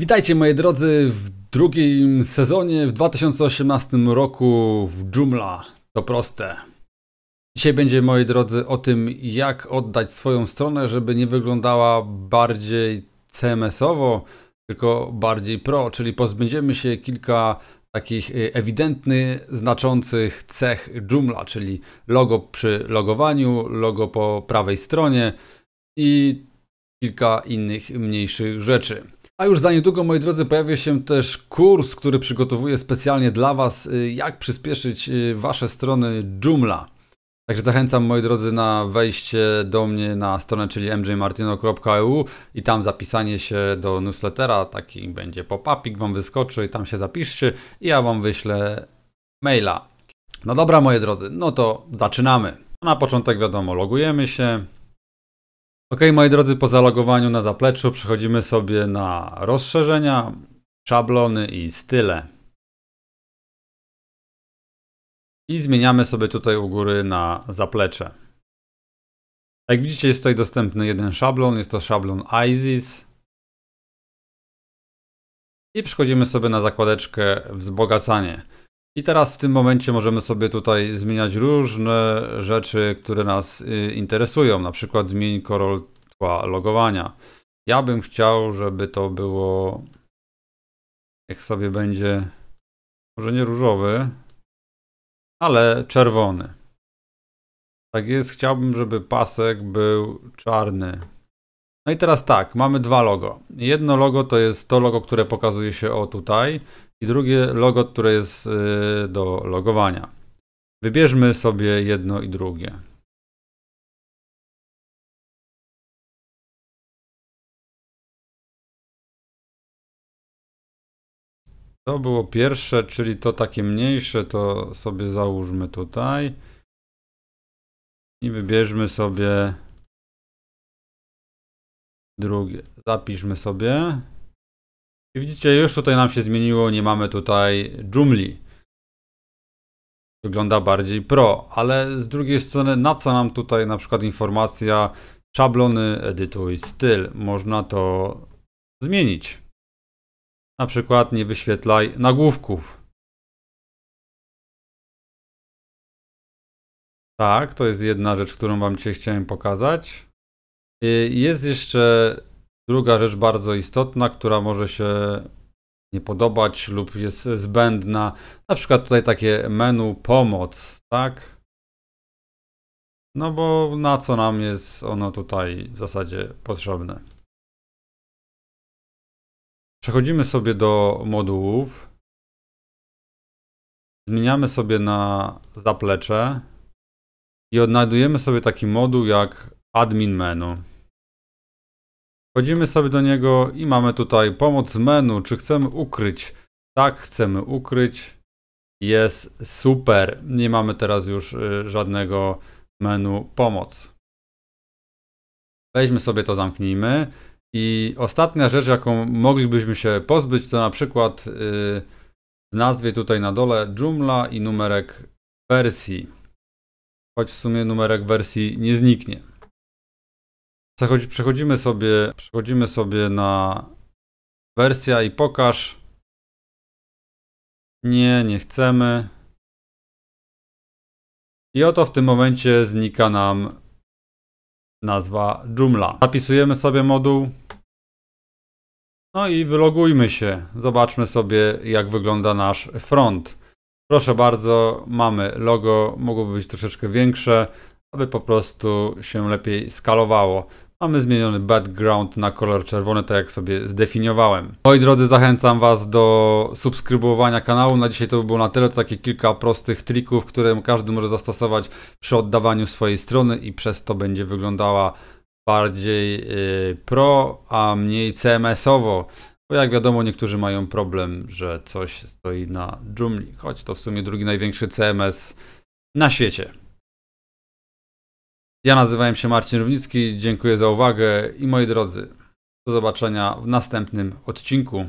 Witajcie moi drodzy w drugim sezonie w 2018 roku w Joomla. To proste. Dzisiaj będzie moi drodzy o tym jak oddać swoją stronę, żeby nie wyglądała bardziej CMS-owo, tylko bardziej pro, czyli pozbędziemy się kilka takich y, ewidentnych, znaczących cech Joomla, czyli logo przy logowaniu, logo po prawej stronie i kilka innych mniejszych rzeczy. A już za niedługo, moi drodzy, pojawi się też kurs, który przygotowuję specjalnie dla Was, y, jak przyspieszyć y, Wasze strony Joomla. Także zachęcam, moi drodzy, na wejście do mnie na stronę, czyli mjmartino.eu i tam zapisanie się do newslettera, taki będzie pop-upik, Wam wyskoczy i tam się zapiszcie i ja Wam wyślę maila. No dobra, moi drodzy, no to zaczynamy. Na początek, wiadomo, logujemy się, Ok, moi drodzy, po zalogowaniu na zapleczu przechodzimy sobie na rozszerzenia, szablony i style. I zmieniamy sobie tutaj u góry na zaplecze. Jak widzicie jest tutaj dostępny jeden szablon, jest to szablon ISIS. I przechodzimy sobie na zakładeczkę wzbogacanie. I teraz w tym momencie możemy sobie tutaj zmieniać różne rzeczy, które nas y, interesują. Na przykład zmień korol tła logowania. Ja bym chciał, żeby to było... Jak sobie będzie... Może nie różowy, ale czerwony. Tak jest, chciałbym, żeby pasek był czarny. No i teraz tak, mamy dwa logo. Jedno logo to jest to logo, które pokazuje się o tutaj i drugie logo, które jest y, do logowania. Wybierzmy sobie jedno i drugie. To było pierwsze, czyli to takie mniejsze, to sobie załóżmy tutaj. I wybierzmy sobie drugie. Zapiszmy sobie. I widzicie, już tutaj nam się zmieniło, nie mamy tutaj Joomla. Wygląda bardziej pro, ale z drugiej strony na co nam tutaj na przykład informacja szablony, edytuj styl. Można to zmienić. Na przykład nie wyświetlaj nagłówków. Tak, to jest jedna rzecz, którą Wam dzisiaj chciałem pokazać. Y, jest jeszcze Druga rzecz bardzo istotna, która może się nie podobać lub jest zbędna, na przykład tutaj takie menu pomoc, tak? No bo na co nam jest ono tutaj w zasadzie potrzebne? Przechodzimy sobie do modułów. Zmieniamy sobie na zaplecze i odnajdujemy sobie taki moduł jak admin menu. Wchodzimy sobie do niego i mamy tutaj pomoc menu. Czy chcemy ukryć? Tak, chcemy ukryć. Jest super. Nie mamy teraz już y, żadnego menu pomoc. Weźmy sobie to, zamknijmy. I ostatnia rzecz, jaką moglibyśmy się pozbyć, to na przykład y, w nazwie tutaj na dole Joomla i numerek wersji. Choć w sumie numerek wersji nie zniknie. Zachodzi, przechodzimy sobie, przechodzimy sobie na wersja i pokaż. Nie, nie chcemy. I oto w tym momencie znika nam nazwa Joomla. Zapisujemy sobie moduł. No i wylogujmy się. Zobaczmy sobie jak wygląda nasz front. Proszę bardzo, mamy logo, mogłoby być troszeczkę większe, aby po prostu się lepiej skalowało. Mamy zmieniony background na kolor czerwony, tak jak sobie zdefiniowałem. Moi drodzy, zachęcam Was do subskrybowania kanału. Na dzisiaj to by było na tyle. To takie kilka prostych trików, które każdy może zastosować przy oddawaniu swojej strony i przez to będzie wyglądała bardziej yy, pro, a mniej CMS-owo. Bo jak wiadomo, niektórzy mają problem, że coś stoi na Joomla, choć to w sumie drugi największy CMS na świecie. Ja nazywałem się Marcin Równicki, dziękuję za uwagę i moi drodzy, do zobaczenia w następnym odcinku.